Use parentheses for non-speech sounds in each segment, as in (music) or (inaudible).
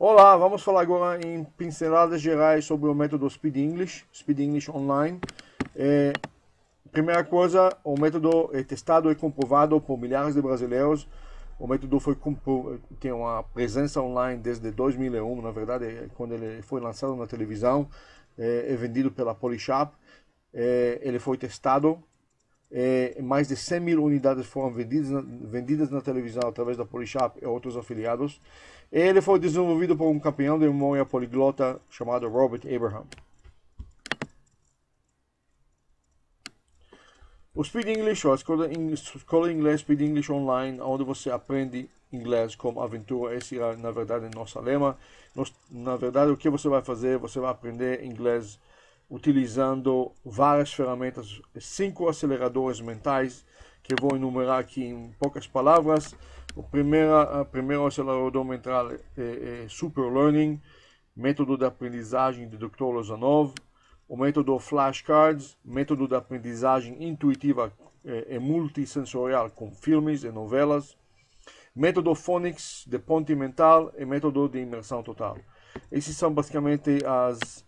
Olá, vamos falar agora em pinceladas gerais sobre o método Speed English, Speed English Online. É, primeira coisa, o método é testado e comprovado por milhares de brasileiros. O método foi tem uma presença online desde 2001, na verdade, é quando ele foi lançado na televisão, é, é vendido pela Polishop. É, ele foi testado é, mais de 100 mil unidades foram vendidas na, vendidas na televisão através da Polishop e outros afiliados. Ele foi desenvolvido por um campeão de memória poliglota chamado Robert Abraham. O Speed English, a escola, escola inglês Speed English Online, onde você aprende inglês como aventura, esse é na verdade nosso lema. Nos, na verdade, o que você vai fazer? Você vai aprender inglês utilizando várias ferramentas, cinco aceleradores mentais que vou enumerar aqui em poucas palavras. O primeiro, a primeiro acelerador mental é, é, é Super Learning, método de aprendizagem do Dr. Lozanov, o método Flashcards, método de aprendizagem intuitiva e, é, e é multissensorial com filmes e novelas, método Phonics de Ponte Mental e método de imersão total. Esses são basicamente as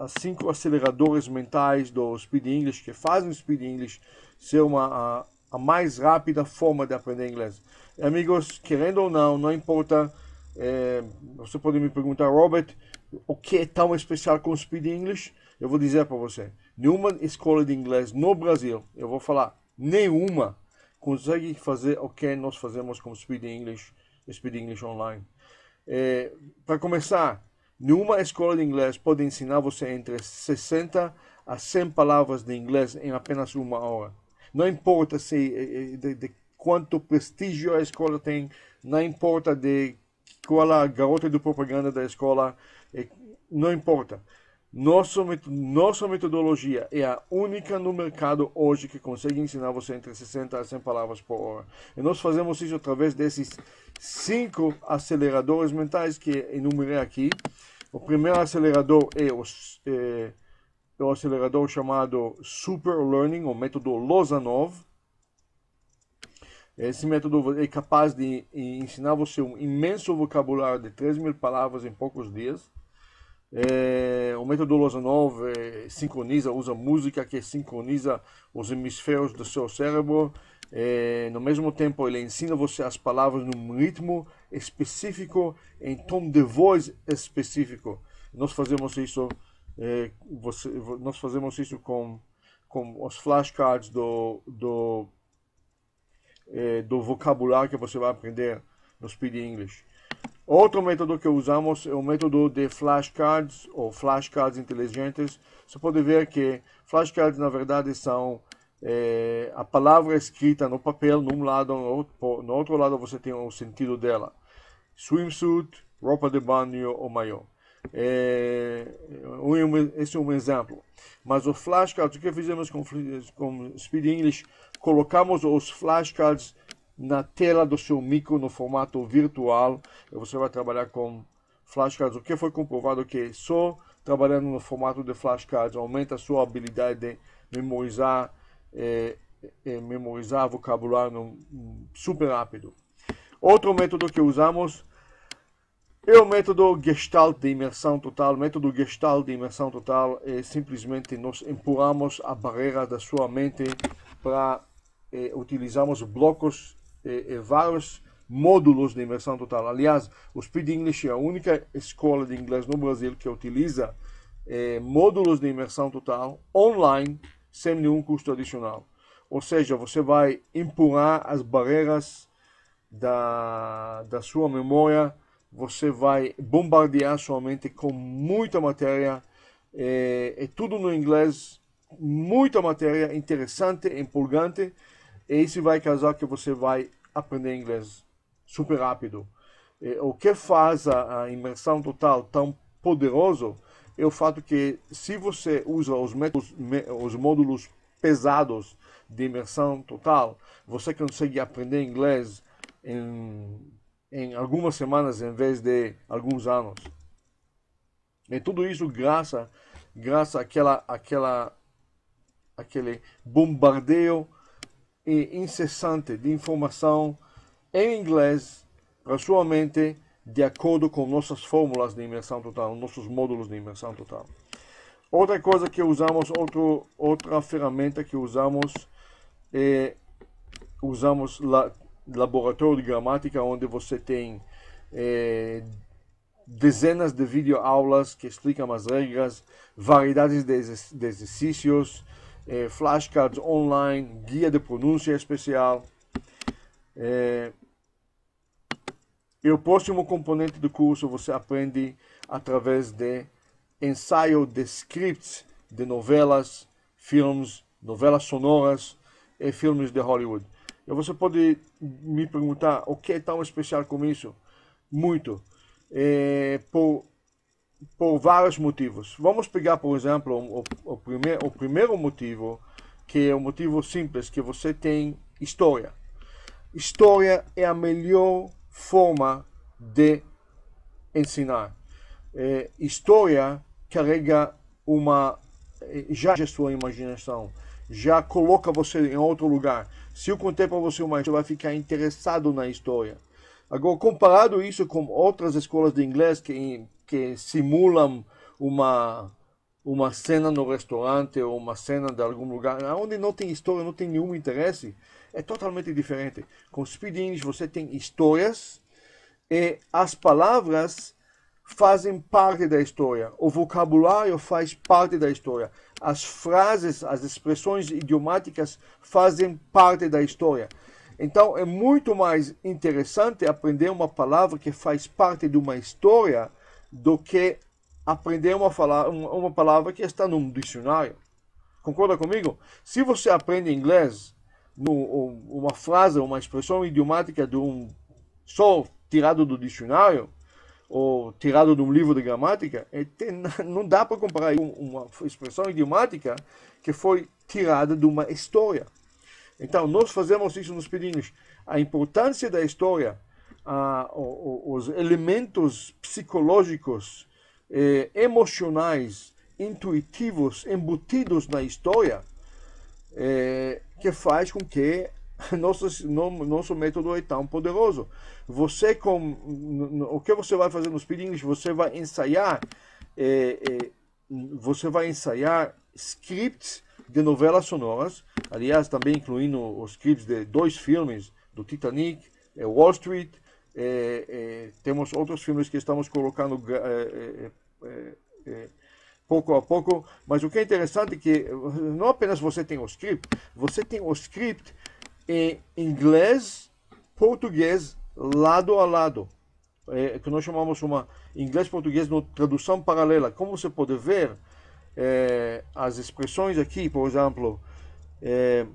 as cinco aceleradores mentais do Speed English que fazem o Speed English ser uma, a, a mais rápida forma de aprender inglês. E, amigos, querendo ou não, não importa. É, você pode me perguntar, Robert, o que é tão especial com o Speed English? Eu vou dizer para você: nenhuma escola de inglês no Brasil, eu vou falar, nenhuma, consegue fazer o que nós fazemos com o Speed English, Speed English Online. É, para começar, Nenhuma escola de inglês pode ensinar você entre 60 a 100 palavras de inglês em apenas uma hora. Não importa se eh, eh, de, de quanto prestígio a escola tem, não importa de qual a garota de propaganda da escola, eh, não importa. Nosso, nossa metodologia é a única no mercado hoje que consegue ensinar você entre 60 a 100 palavras por hora. E nós fazemos isso através desses cinco aceleradores mentais que enumerei aqui. O primeiro acelerador é o, é, é o acelerador chamado Super Learning, o método Lozanov. Esse método é capaz de ensinar você um imenso vocabulário de 3 mil palavras em poucos dias. É, o método Lozanov é, sincroniza, usa música que sincroniza os hemisférios do seu cérebro. É, no mesmo tempo, ele ensina você as palavras num ritmo específico, em tom de voz específico. Nós fazemos isso, eh, você, nós fazemos isso com, com os flashcards do, do, eh, do vocabulário que você vai aprender no Speed English. Outro método que usamos é o método de flashcards ou flashcards inteligentes. Você pode ver que flashcards na verdade são é, a palavra escrita no papel, num lado, no outro, no outro lado você tem o sentido dela. Swimsuit, roupa de banho ou maiô. É, um, esse é um exemplo. Mas os flashcards, o que fizemos com, com Speed English? Colocamos os flashcards na tela do seu micro no formato virtual. Você vai trabalhar com flashcards. O que foi comprovado é que só trabalhando no formato de flashcards aumenta a sua habilidade de memorizar é, é memorizar vocabulário super rápido. Outro método que usamos é o método Gestalt de imersão total. O método Gestalt de imersão total é simplesmente nós empurramos a barreira da sua mente para é, utilizamos blocos e é, é, vários módulos de imersão total. Aliás, o Speed English é a única escola de inglês no Brasil que utiliza é, módulos de imersão total online sem nenhum custo adicional. Ou seja, você vai empurrar as barreiras da, da sua memória, você vai bombardear sua mente com muita matéria, é, é tudo no inglês, muita matéria interessante, empolgante, e isso vai causar que você vai aprender inglês super rápido. É, o que faz a, a imersão total tão poderoso é o fato que se você usa os, métodos, os módulos pesados de imersão total, você consegue aprender inglês em, em algumas semanas em vez de alguns anos. E tudo isso graças graças àquela, àquela, àquele bombardeio incessante de informação em inglês para sua mente de acordo com nossas fórmulas de imersão total, nossos módulos de imersão total. Outra coisa que usamos, outro, outra ferramenta que usamos é usamos la, laboratório de gramática, onde você tem é, dezenas de videoaulas que explicam as regras, variedades de, de exercícios, é, flashcards online, guia de pronúncia especial. É, e o próximo componente do curso você aprende através de ensaio de scripts de novelas, filmes, novelas sonoras e filmes de Hollywood. E você pode me perguntar o que é tão especial com isso? Muito. É, por, por vários motivos. Vamos pegar, por exemplo, o, o, primeir, o primeiro motivo, que é o um motivo simples, que você tem história. História é a melhor forma de ensinar. É, história carrega uma. É, já a sua imaginação, já coloca você em outro lugar. Se eu contar para você uma história, vai ficar interessado na história. Agora, comparado isso com outras escolas de inglês que, que simulam uma uma cena no restaurante ou uma cena de algum lugar, onde não tem história, não tem nenhum interesse, é totalmente diferente. Com speed você tem histórias e as palavras fazem parte da história, o vocabulário faz parte da história, as frases, as expressões idiomáticas fazem parte da história. Então é muito mais interessante aprender uma palavra que faz parte de uma história do que aprender uma, fala, uma palavra que está num dicionário. Concorda comigo? Se você aprende inglês, no, uma frase, uma expressão idiomática de um só tirado do dicionário, ou tirado de um livro de gramática, é, (laughs) não dá para comparar uma expressão idiomática que foi tirada de uma história. Então, nós fazemos isso nos pedidos. A importância da história, a, os elementos psicológicos eh, emocionais, intuitivos, embutidos na história, eh, que faz com que (laughs) nosso, nosso método é tão poderoso. Você com o que você vai fazer no Speed English, você vai ensaiar, é, você vai ensaiar scripts de novelas sonoras, aliás também incluindo os scripts de dois filmes do Titanic, eh, Wall Street é, é, temos outros filmes que estamos colocando é, pouco a pouco. Mas o que é interessante é que não apenas você tem o script, você tem o script em inglês, português, lado a lado. É, que nós chamamos uma inglês-português no tradução paralela. Como você pode ver, é, as expressões aqui, por exemplo, é,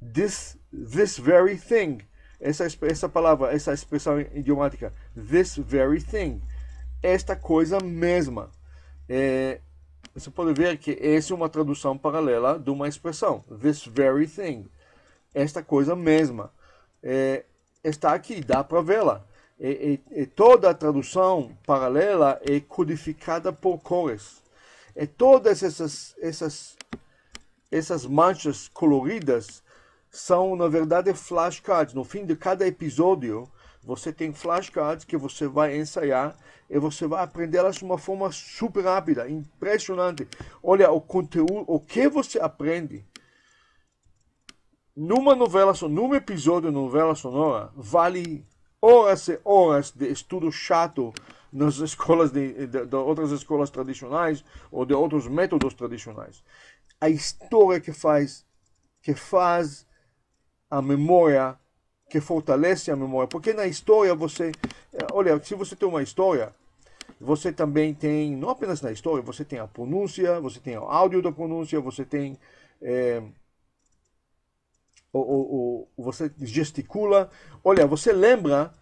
this, this very thing, essa, essa palavra, essa expressão idiomática, this very thing, esta coisa mesma. É, você pode ver que essa é uma tradução paralela de uma expressão, this very thing, esta coisa mesma. É, está aqui, dá para vê-la. E, e, e, toda a tradução paralela é codificada por cores. E é todas essas, essas, essas manchas coloridas são, na verdade, flashcards. No fim de cada episódio, você tem flashcards que você vai ensaiar e você vai aprender elas de uma forma super rápida, impressionante. Olha, o conteúdo, o que você aprende numa novela, num episódio de novela sonora, vale horas e horas de estudo chato nas escolas de, de, de outras escolas tradicionais ou de outros métodos tradicionais. A história que faz que faz a memória, que fortalece a memória. Porque na história você. Eh, olha, se você tem uma história, você também tem, não apenas na história, você tem a pronúncia, você tem o áudio da pronúncia, você tem. É, o, você gesticula. Olha, você lembra.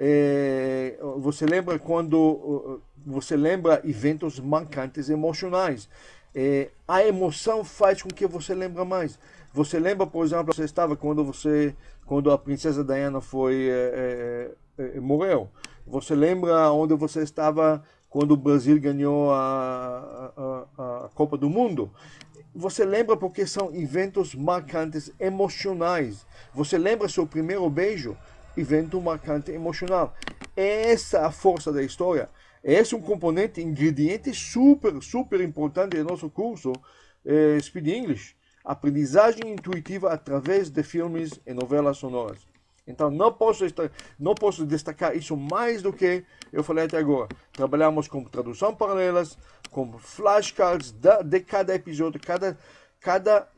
É, você lembra quando você lembra eventos marcantes emocionais. É, a emoção faz com que você lembre mais. Você lembra, por exemplo, você estava quando você, quando a princesa Diana foi é, é, é morreu. Você lembra onde você estava quando o Brasil ganhou a, a, a Copa do Mundo? Você lembra porque são eventos marcantes emocionais. Você lembra seu primeiro beijo? Evento marcante emocional. É essa é a força da história. Esse é um componente, ingrediente super, super importante do nosso curso eh, Speed English. Aprendizagem intuitiva através de filmes e novelas sonoras. Então, não posso, estar, não posso destacar isso mais do que eu falei até agora. Trabalhamos com tradução paralelas, com flashcards da, de cada episódio, cada, cada,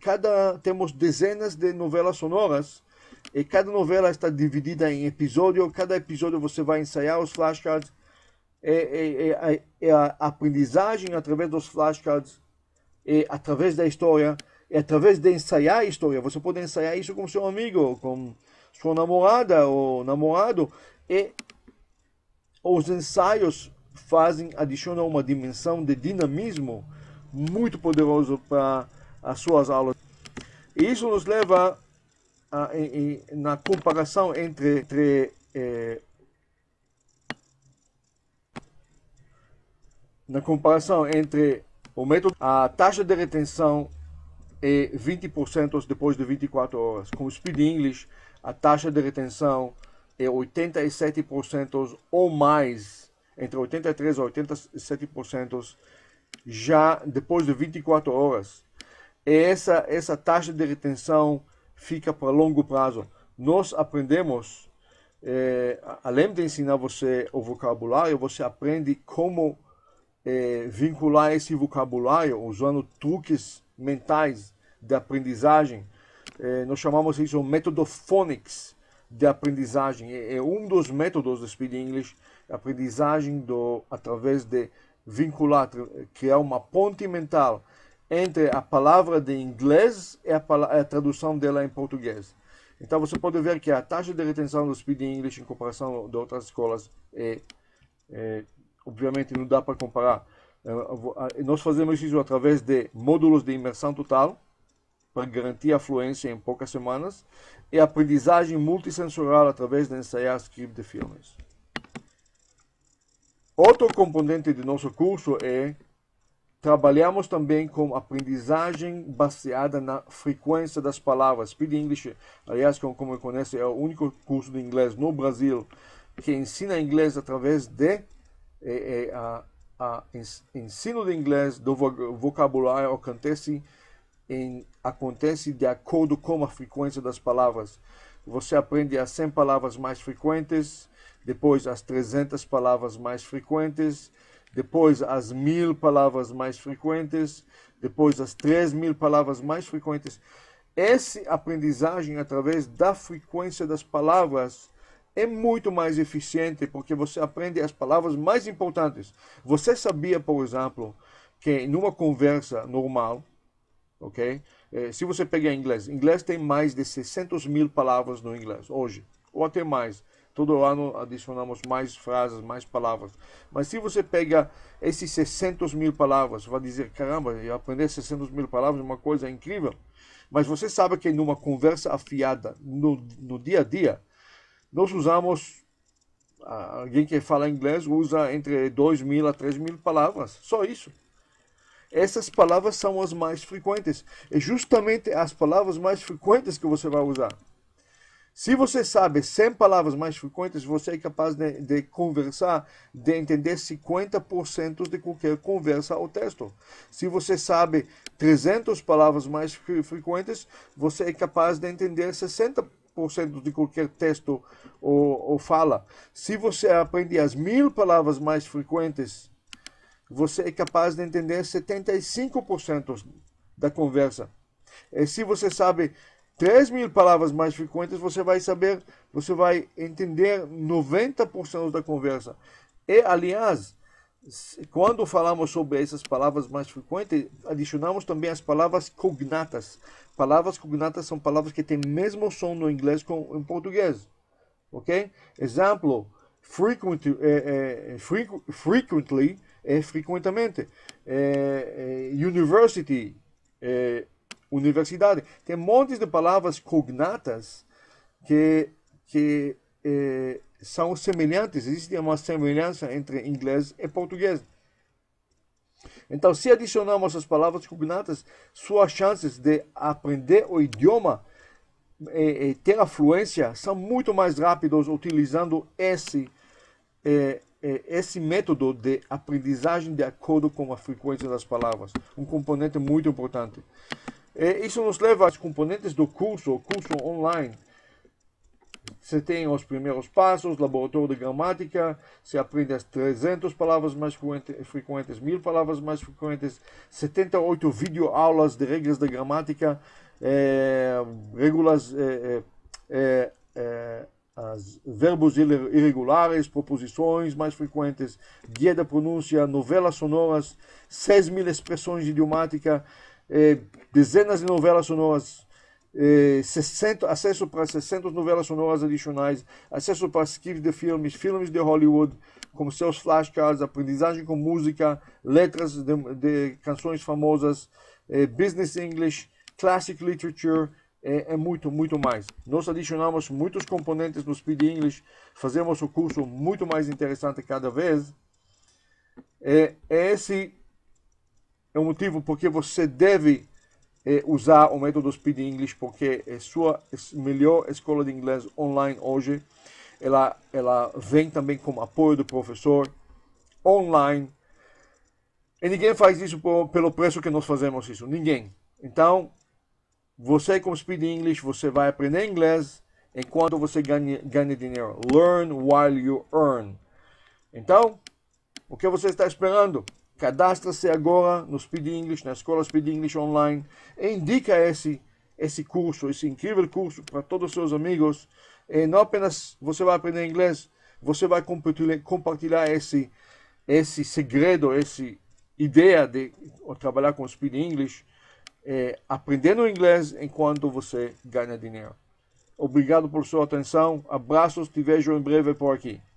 cada temos dezenas de novelas sonoras e cada novela está dividida em episódio. Cada episódio você vai ensaiar os flashcards é é, é, é, é, a aprendizagem através dos flashcards, é através da história, é através de ensaiar a história. Você pode ensaiar isso com seu amigo, com sua namorada ou namorado. E os ensaios fazem, adicionam uma dimensão de dinamismo muito poderoso para as suas aulas. E isso nos leva a, a, a, na comparação entre, entre eh, na comparação entre o método, a taxa de retenção é 20% depois de 24 horas. Com o Speed English, a taxa de retenção é 87% ou mais, entre 83% e 87% já depois de 24 horas. E essa, essa taxa de retenção fica para longo prazo. Nós aprendemos, é, além de ensinar você o vocabulário, você aprende como é, vincular esse vocabulário usando truques mentais de aprendizagem. É, nós chamamos isso método phonics de aprendizagem. É, é um dos métodos do Speed English, aprendizagem do, através de vincular, criar uma ponte mental entre a palavra de inglês e a, a tradução dela em português. Então você pode ver que a taxa de retenção do Speed English em comparação de outras escolas é, é obviamente não dá para comparar. Eh, nós fazemos isso através de módulos de imersão total, para garantir a fluência em poucas semanas, e aprendizagem multisensorial através de ensaiar script de filmes. Outro componente do nosso curso é trabalhamos também com aprendizagem baseada na frequência das palavras. Speed English, aliás, como eu conheço, é o único curso de inglês no Brasil que ensina inglês através de é, é a, a ensino de inglês do vocabulário acontece em, acontece de acordo com a frequência das palavras. Você aprende as 100 palavras mais frequentes, depois as 300 palavras mais frequentes, depois as 1000 palavras mais frequentes, depois as 3000 palavras mais frequentes. Essa aprendizagem através da frequência das palavras é muito mais eficiente porque você aprende as palavras mais importantes. Você sabia, por exemplo, que numa conversa normal, ok? Eh, se você pegar inglês, inglês tem mais de 600 mil palavras no inglês hoje, ou até mais. Todo ano adicionamos mais frases, mais palavras. Mas se você pega esses 600 mil palavras, vai dizer, caramba, aprender 600 mil palavras é uma coisa incrível. Mas você sabe que numa conversa afiada, no, no dia a dia, nós usamos, ah, alguém que fala inglês usa entre 2 mil a 3 mil palavras, só isso. Essas palavras são as mais frequentes. É justamente as palavras mais frequentes que você vai usar. Se você sabe 100 palavras mais frequentes, você é capaz de, de conversar, de entender 50% de qualquer conversa ou texto. Se você sabe 300 palavras mais frequentes, você é capaz de entender 60% 90% de qualquer texto ou, ou fala. Se você aprende as mil palavras mais frequentes, você é capaz de entender 75% da conversa. E se você sabe 3 mil palavras mais frequentes, você vai saber, você vai entender 90% da conversa. E, aliás, quando falamos sobre essas palavras mais frequentes, adicionamos também as palavras cognatas. Palavras cognatas são palavras que têm mesmo som no inglês com em português. Ok? Exemplo, frequent, é, é, frequently é frequentemente. É, university, universidade. Tem montes de palavras cognatas que, que eh, são semelhantes, existe uma semelhança entre inglês e português. Então, se adicionarmos as palavras cognatas, suas chances de aprender o idioma e, eh, e eh, ter a fluência são muito mais rápidos utilizando esse, esse método de aprendizagem de acordo com a frequência das palavras, um componente muito importante. E isso nos leva aos componentes do curso, o curso online. Você tem os primeiros passos, laboratório de gramática, você aprende as 300 palavras mais frequentes, 1000 palavras mais frequentes, 78 aulas de regras de gramática, é, regras, é, é, é, é verbos irregulares, proposições mais frequentes, guia da pronúncia, novelas sonoras, 6 mil expressões idiomáticas, é, dezenas de novelas sonoras, 60, é, acesso para 60 novelas sonoras adicionais, acesso para arquivos de filmes, filmes de Hollywood, como seus flashcards, aprendizagem com música, letras de, de canções famosas, eh, business English, classic literature, é, é, muito, muito mais. Nós adicionamos muitos componentes no Speed English, fazemos o curso muito mais interessante cada vez. É, é esse é o motivo porque você deve é usar o método Speed English porque é sua melhor escola de inglês online hoje. Ela, ela vem também com apoio do professor online. E ninguém faz isso por, pelo preço que nós fazemos isso. Ninguém. Então, você com Speed English, você vai aprender inglês enquanto você ganha, ganha dinheiro. Learn while you earn. Então, o que você está esperando? cadastra-se agora no Speed English, na Escola Speed English Online, e indica esse, esse curso, esse incrível curso para todos os seus amigos. E não apenas você vai aprender inglês, você vai compartilhar esse, esse segredo, essa ideia de trabalhar com Speed English, é, aprendendo inglês enquanto você ganha dinheiro. Obrigado por sua atenção, abraços, te vejo em breve por aqui.